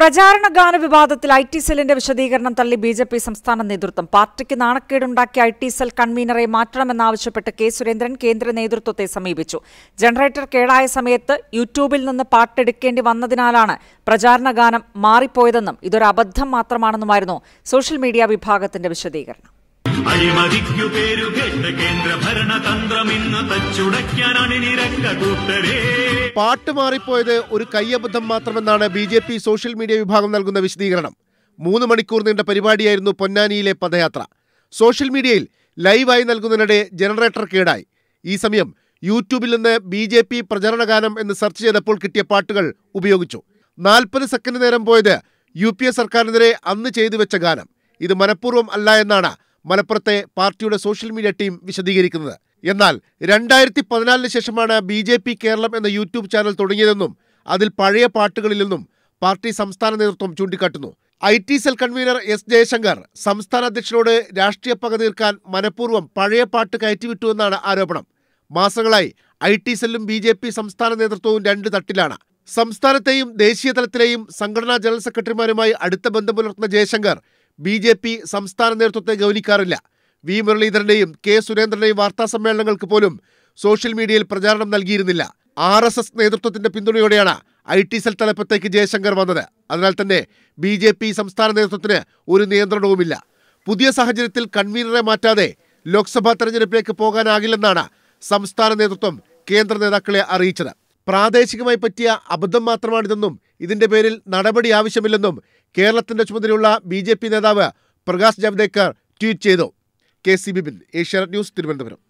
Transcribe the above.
പ്രചാരണ ഗാന വിവാദത്തിൽ ഐ ടി സെല്ലിന്റെ വിശദീകരണം തള്ളി ബി ജെ പി സംസ്ഥാന നേതൃത്വം പാർട്ടിക്ക് നാണക്കേടുണ്ടാക്കിയ ഐ ടി സെൽ കൺവീനറെ മാറ്റണമെന്നാവശ്യപ്പെട്ട് കെ സുരേന്ദ്രൻ കേന്ദ്ര നേതൃത്വത്തെ സമീപിച്ചു ജനറേറ്റർ കേടായ സമയത്ത് യൂട്യൂബിൽ നിന്ന് പാട്ടെടുക്കേണ്ടി വന്നതിനാലാണ് പ്രചാരണ ഗാനം മാറിപ്പോയതെന്നും ഇതൊരു അബദ്ധം മാത്രമാണെന്നുമായിരുന്നു സോഷ്യൽ മീഡിയ വിഭാഗത്തിന്റെ വിശദീകരണം അഴിമതിക്കു പേരുകേട്ട കേന്ദ്ര തന്ത്രം ഇന്ന് തച്ചുടയ്ക്കാൻ അണിനിരക്ക കൂട്ടരേ പാട്ട് മാറിപ്പോയത് ഒരു കയ്യബദ്ധം മാത്രമെന്നാണ് B J P social media വിഭാഗം നൽകുന്ന വിശദീകരണം മൂന്ന് മണിക്കൂർ നീണ്ട പരിപാടിയായിരുന്നു പൊന്നാനിയിലെ പദയാത്ര സോഷ്യൽ മീഡിയയിൽ ലൈവായി നൽകുന്നതിനിടെ ജനറേറ്റർ കേടായി ഈ സമയം യൂട്യൂബിൽ നിന്ന് ബി ജെ പി പ്രചരണ ഗാനം എന്ന് സെർച്ച് ചെയ്തപ്പോൾ കിട്ടിയ പാട്ടുകൾ ഉപയോഗിച്ചു നാൽപ്പത് സെക്കൻഡ് നേരം പോയത് യു പി എ സർക്കാരിനെതിരെ അന്ന് ചെയ്തു വെച്ച ഗാനം ഇത് മനഃപൂർവ്വം അല്ല എന്നാണ് മലപ്പുറത്തെ പാർട്ടിയുടെ സോഷ്യൽ മീഡിയ ടീം വിശദീകരിക്കുന്നത് എന്നാൽ രണ്ടായിരത്തി പതിനാലിന് ശേഷമാണ് ബി ജെ പി കേരളം എന്ന യൂട്യൂബ് ചാനൽ തുടങ്ങിയതെന്നും അതിൽ പഴയ പാട്ടുകളിൽ നിന്നും പാർട്ടി സംസ്ഥാന നേതൃത്വം ചൂണ്ടിക്കാട്ടുന്നു I T cell convener S Jayashankar സംസ്ഥാന അധ്യക്ഷനോട് രാഷ്ട്രീയ പക തീർക്കാൻ മനഃപൂർവ്വം പഴയ പാട്ട് എന്നാണ് ആരോപണം മാസങ്ങളായി ഐ ടി സെല്ലും ബി ജെ പി സംസ്ഥാന നേതൃത്വവും രണ്ട് തട്ടിലാണ് സംസ്ഥാനത്തെയും ദേശീയ തലത്തിലെയും സംഘടനാ ജനറൽ സെക്രട്ടറിമാരുമായി അടുത്ത ബന്ധം പുലർത്തുന്ന ജയശങ്കർ ബി ജെ പി സംസ്ഥാന നേതൃത്വത്തെ ഗൗനിക്കാറില്ല വി മുരളീധരന്റെയും കെ സുരേന്ദ്രന്റെയും വാർത്താ സമ്മേളനങ്ങൾക്ക് പോലും സോഷ്യൽ മീഡിയയിൽ പ്രചാരണം നൽകിയിരുന്നില്ല ആർ എസ് എസ് നേതൃത്വത്തിന്റെ പിന്തുണയോടെയാണ് ഐ ടി സെൽ തലപ്പത്തേക്ക് ജയശങ്കർ വന്നത് അതിനാൽ തന്നെ ബി ജെ പി സംസ്ഥാന നേതൃത്വത്തിന് ഒരു നിയന്ത്രണവുമില്ല പുതിയ സാഹചര്യത്തിൽ കൺവീനറെ മാറ്റാതെ ലോക്സഭാ തെരഞ്ഞെടുപ്പിലേക്ക് പോകാനാകില്ലെന്നാണ് സംസ്ഥാന നേതൃത്വം കേന്ദ്ര നേതാക്കളെ അറിയിച്ചത് പ്രാദേശികമായി പറ്റിയ അബദ്ധം മാത്രമാണിതെന്നും ഇതിന്റെ പേരിൽ നടപടി ആവശ്യമില്ലെന്നും കേരളത്തിന്റെ ചുമതലയുള്ള ബി ജെ പി നേതാവ് പ്രകാശ് ജാവ്ദേക്കർ ട്വീറ്റ് ചെയ്തു K C B Asianet news Thiruvananthapuram